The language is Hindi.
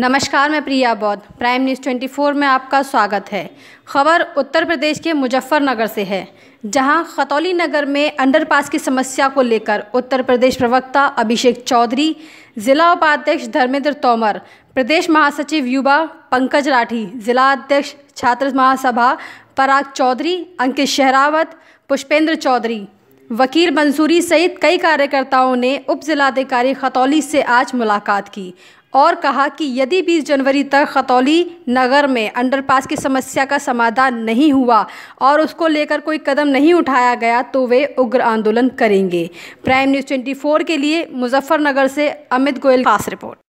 नमस्कार मैं प्रिया बौद्ध प्राइम न्यूज़ 24 में आपका स्वागत है खबर उत्तर प्रदेश के मुजफ्फरनगर से है जहां खतौली नगर में अंडरपास की समस्या को लेकर उत्तर प्रदेश प्रवक्ता अभिषेक चौधरी जिला उपाध्यक्ष धर्मेंद्र तोमर प्रदेश महासचिव युवा पंकज राठी जिला अध्यक्ष छात्र महासभा पराग चौधरी अंकित शहरावत पुष्पेंद्र चौधरी वकील मंसूरी सहित कई कार्यकर्ताओं ने उप जिलाधिकारी खतौली से आज मुलाकात की और कहा कि यदि 20 जनवरी तक खतौली नगर में अंडरपास की समस्या का समाधान नहीं हुआ और उसको लेकर कोई कदम नहीं उठाया गया तो वे उग्र आंदोलन करेंगे प्राइम न्यूज़ 24 के लिए मुजफ्फरनगर से अमित गोयल खास रिपोर्ट